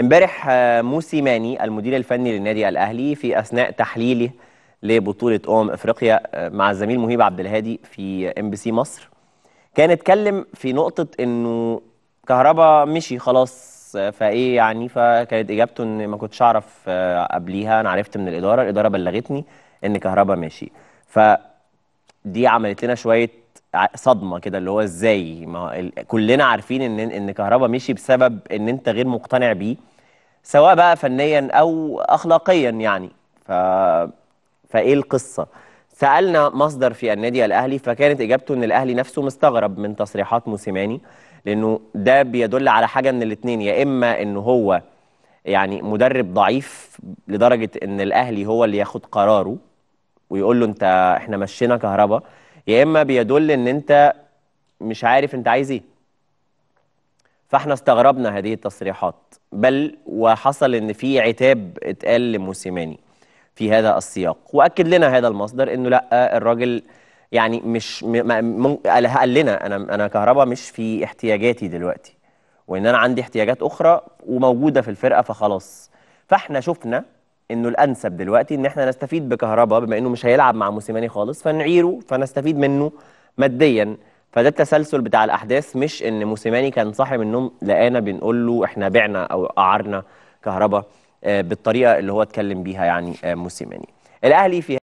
امبارح آه، موسي ماني المدير الفني للنادي الاهلي في اثناء تحليله لبطوله امم افريقيا آه، مع الزميل مهيب عبد الهادي في ام بي سي مصر كان اتكلم في نقطه انه كهربا مشي خلاص آه، فايه يعني فكانت اجابته ان ما كنتش اعرف قبليها انا عرفت من الاداره الاداره بلغتني ان كهربا ماشي ف دي عملت لنا شويه صدمه كده اللي هو ازاي ما كلنا عارفين ان ان كهربا مشي بسبب ان انت غير مقتنع بيه سواء بقى فنيا او اخلاقيا يعني ف فايه القصه سالنا مصدر في النادي الاهلي فكانت اجابته ان الاهلي نفسه مستغرب من تصريحات موسيماني لانه ده بيدل على حاجه من الاثنين يا اما ان هو يعني مدرب ضعيف لدرجه ان الاهلي هو اللي ياخد قراره ويقول له انت احنا مشينا كهربا يا اما بيدل ان انت مش عارف انت عايز ايه فاحنا استغربنا هذه التصريحات بل وحصل ان في عتاب اتقال لموسيماني في هذا السياق واكد لنا هذا المصدر انه لا الراجل يعني مش قال لنا انا انا كهربا مش في احتياجاتي دلوقتي وان انا عندي احتياجات اخرى وموجوده في الفرقه فخلاص فاحنا شفنا انه الانسب دلوقتي ان احنا نستفيد بكهرباء بما انه مش هيلعب مع موسيماني خالص فنعيره فنستفيد منه ماديا فده التسلسل بتاع الاحداث مش ان موسيماني كان صاحي من النوم لقانا بنقول له احنا بعنا او اعرنا كهرباء آه، بالطريقه اللي هو اتكلم بيها يعني آه، موسيماني الاهلي في